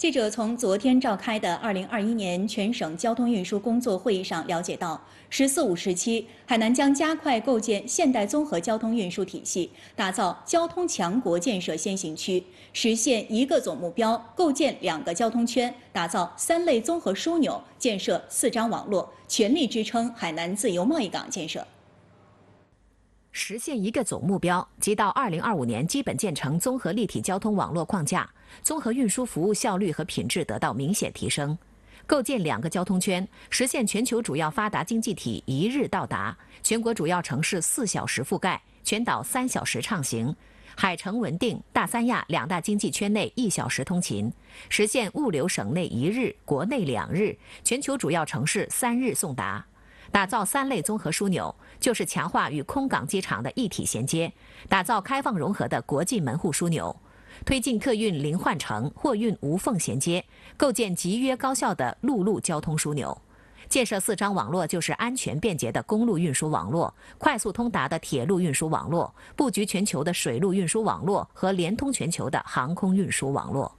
记者从昨天召开的二零二一年全省交通运输工作会议上了解到，十四五时期，海南将加快构建现代综合交通运输体系，打造交通强国建设先行区，实现一个总目标，构建两个交通圈，打造三类综合枢纽，建设四张网络，全力支撑海南自由贸易港建设。实现一个总目标，即到二零二五年基本建成综合立体交通网络框架，综合运输服务效率和品质得到明显提升；构建两个交通圈，实现全球主要发达经济体一日到达，全国主要城市四小时覆盖，全岛三小时畅行，海城文定大三亚两大经济圈内一小时通勤，实现物流省内一日、国内两日、全球主要城市三日送达。打造三类综合枢纽，就是强化与空港机场的一体衔接，打造开放融合的国际门户枢纽；推进客运零换乘、货运无缝衔接，构建集约高效的陆路交通枢纽；建设四张网络，就是安全便捷的公路运输网络、快速通达的铁路运输网络、布局全球的水路运输网络和连通全球的航空运输网络。